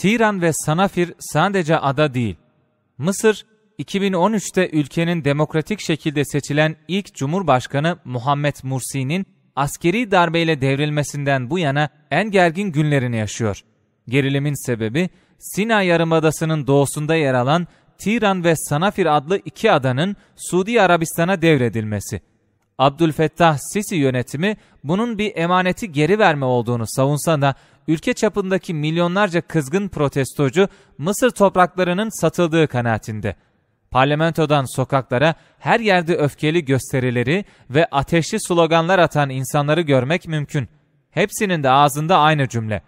Tiran ve Sanafir sadece ada değil. Mısır, 2013'te ülkenin demokratik şekilde seçilen ilk Cumhurbaşkanı Muhammed Mursi'nin askeri darbeyle devrilmesinden bu yana en gergin günlerini yaşıyor. Gerilimin sebebi Sina Yarımadası'nın doğusunda yer alan Tiran ve Sanafir adlı iki adanın Suudi Arabistan'a devredilmesi. Abdülfettah Sisi yönetimi bunun bir emaneti geri verme olduğunu savunsa da ülke çapındaki milyonlarca kızgın protestocu Mısır topraklarının satıldığı kanaatinde. Parlamentodan sokaklara her yerde öfkeli gösterileri ve ateşli sloganlar atan insanları görmek mümkün. Hepsinin de ağzında aynı cümle.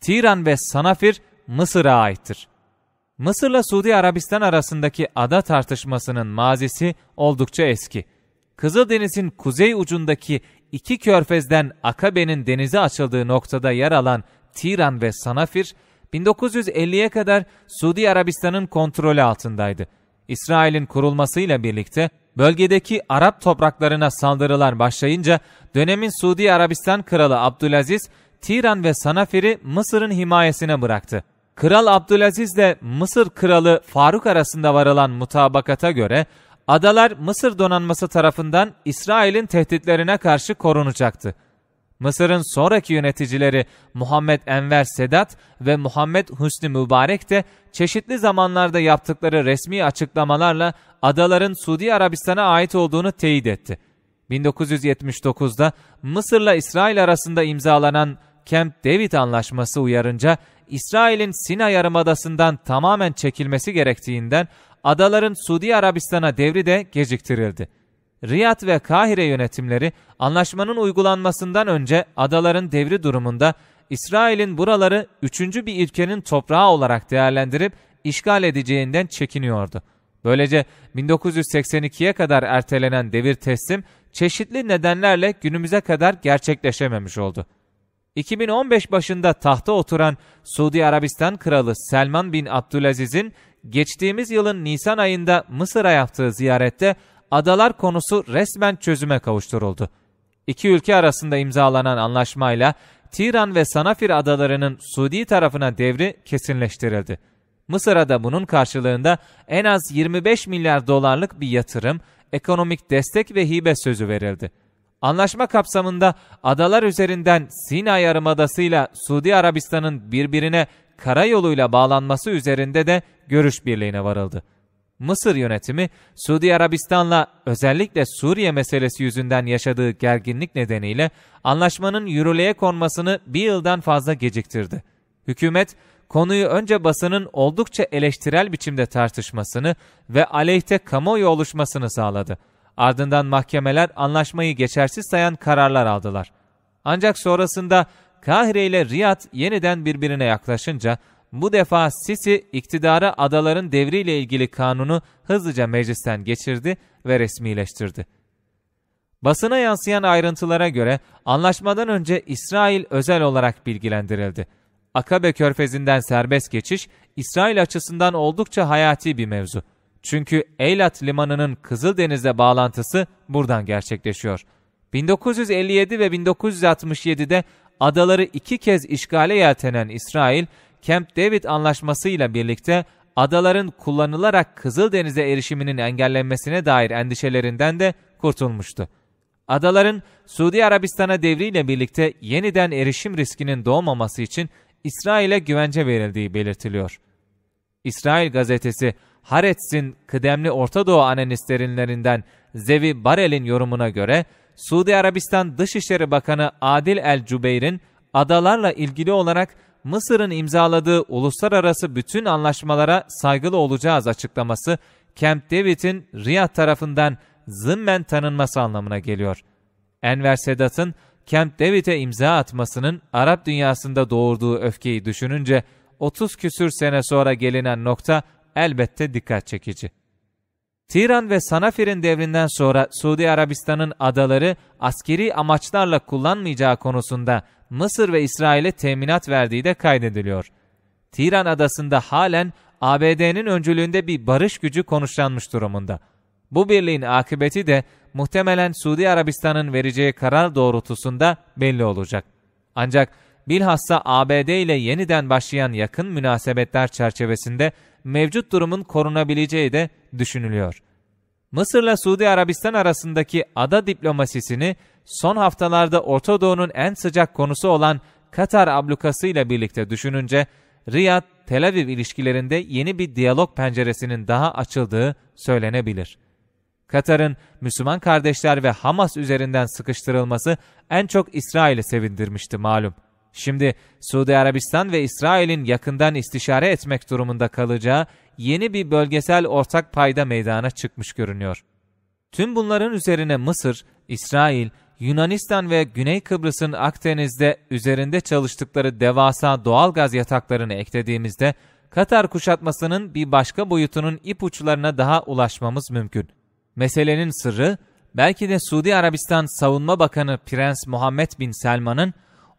Tiran ve Sanafir Mısır'a aittir. Mısır'la Suudi Arabistan arasındaki ada tartışmasının mazisi oldukça eski. Kızıldeniz'in kuzey ucundaki iki körfezden Akabe'nin denize açıldığı noktada yer alan Tiran ve Sanafir, 1950'ye kadar Suudi Arabistan'ın kontrolü altındaydı. İsrail'in kurulmasıyla birlikte bölgedeki Arap topraklarına saldırılar başlayınca dönemin Suudi Arabistan Kralı Abdülaziz, Tiran ve Sanafir'i Mısır'ın himayesine bıraktı. Kral Abdülaziz ile Mısır Kralı Faruk arasında varılan mutabakata göre adalar Mısır donanması tarafından İsrail'in tehditlerine karşı korunacaktı. Mısır'ın sonraki yöneticileri Muhammed Enver Sedat ve Muhammed Husni Mübarek de çeşitli zamanlarda yaptıkları resmi açıklamalarla adaların Suudi Arabistan'a ait olduğunu teyit etti. 1979'da Mısır'la İsrail arasında imzalanan Camp David anlaşması uyarınca İsrail'in Sina Yarımadası'ndan tamamen çekilmesi gerektiğinden adaların Suudi Arabistan'a devri de geciktirildi. Riyad ve Kahire yönetimleri anlaşmanın uygulanmasından önce adaların devri durumunda İsrail'in buraları üçüncü bir ülkenin toprağı olarak değerlendirip işgal edeceğinden çekiniyordu. Böylece 1982'ye kadar ertelenen devir teslim çeşitli nedenlerle günümüze kadar gerçekleşememiş oldu. 2015 başında tahta oturan Suudi Arabistan Kralı Selman bin Abdülaziz'in geçtiğimiz yılın Nisan ayında Mısır'a yaptığı ziyarette adalar konusu resmen çözüme kavuşturuldu. İki ülke arasında imzalanan anlaşmayla Tiran ve Sanafir adalarının Suudi tarafına devri kesinleştirildi. Mısır'a da bunun karşılığında en az 25 milyar dolarlık bir yatırım, ekonomik destek ve hibe sözü verildi. Anlaşma kapsamında adalar üzerinden Sina ile Suudi Arabistan'ın birbirine karayoluyla bağlanması üzerinde de görüş birliğine varıldı. Mısır yönetimi, Suudi Arabistan'la özellikle Suriye meselesi yüzünden yaşadığı gerginlik nedeniyle anlaşmanın yürürlüğe konmasını bir yıldan fazla geciktirdi. Hükümet, konuyu önce basının oldukça eleştirel biçimde tartışmasını ve aleyhte kamuoyu oluşmasını sağladı. Ardından mahkemeler anlaşmayı geçersiz sayan kararlar aldılar. Ancak sonrasında Kahire ile Riyad yeniden birbirine yaklaşınca bu defa Sisi iktidara adaların devriyle ilgili kanunu hızlıca meclisten geçirdi ve resmileştirdi. Basına yansıyan ayrıntılara göre anlaşmadan önce İsrail özel olarak bilgilendirildi. Akabe körfezinden serbest geçiş İsrail açısından oldukça hayati bir mevzu. Çünkü Eilat limanının Kızıldeniz'e bağlantısı buradan gerçekleşiyor. 1957 ve 1967'de adaları iki kez işgale yeltenen İsrail, Camp David anlaşmasıyla birlikte adaların kullanılarak Kızıldeniz'e erişiminin engellenmesine dair endişelerinden de kurtulmuştu. Adaların Suudi Arabistan'a devriyle birlikte yeniden erişim riskinin doğmaması için İsrail'e güvence verildiği belirtiliyor. İsrail gazetesi Haretz'in kıdemli Orta Doğu analistlerinden Zevi Barel'in yorumuna göre Suudi Arabistan Dışişleri Bakanı Adil El Cübeyr'in adalarla ilgili olarak Mısır'ın imzaladığı uluslararası bütün anlaşmalara saygılı olacağız açıklaması Camp David'in Riyad tarafından zımmen tanınması anlamına geliyor. Enver Sedat'ın Camp David'e imza atmasının Arap dünyasında doğurduğu öfkeyi düşününce 30 küsür sene sonra gelinen nokta elbette dikkat çekici. Tiran ve Sanafir'in devrinden sonra Suudi Arabistan'ın adaları askeri amaçlarla kullanmayacağı konusunda Mısır ve İsrail'e teminat verdiği de kaydediliyor. Tiran adasında halen ABD'nin öncülüğünde bir barış gücü konuşlanmış durumunda. Bu birliğin akıbeti de muhtemelen Suudi Arabistan'ın vereceği karar doğrultusunda belli olacak. Ancak bilhassa ABD ile yeniden başlayan yakın münasebetler çerçevesinde mevcut durumun korunabileceği de düşünülüyor. Mısır'la Suudi Arabistan arasındaki ada diplomasisini son haftalarda Orta Doğu'nun en sıcak konusu olan Katar ablukasıyla birlikte düşününce Riyad Tel Aviv ilişkilerinde yeni bir diyalog penceresinin daha açıldığı söylenebilir. Katar'ın Müslüman kardeşler ve Hamas üzerinden sıkıştırılması en çok İsrail'i sevindirmişti malum. Şimdi Suudi Arabistan ve İsrail'in yakından istişare etmek durumunda kalacağı yeni bir bölgesel ortak payda meydana çıkmış görünüyor. Tüm bunların üzerine Mısır, İsrail, Yunanistan ve Güney Kıbrıs'ın Akdeniz'de üzerinde çalıştıkları devasa doğal gaz yataklarını eklediğimizde Katar kuşatmasının bir başka boyutunun ipuçlarına daha ulaşmamız mümkün. Meselenin sırrı belki de Suudi Arabistan Savunma Bakanı Prens Muhammed bin Selman'ın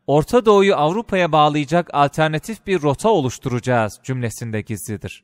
Orta Doğu'yu Avrupa'ya bağlayacak alternatif bir rota oluşturacağız cümlesinde gizlidir.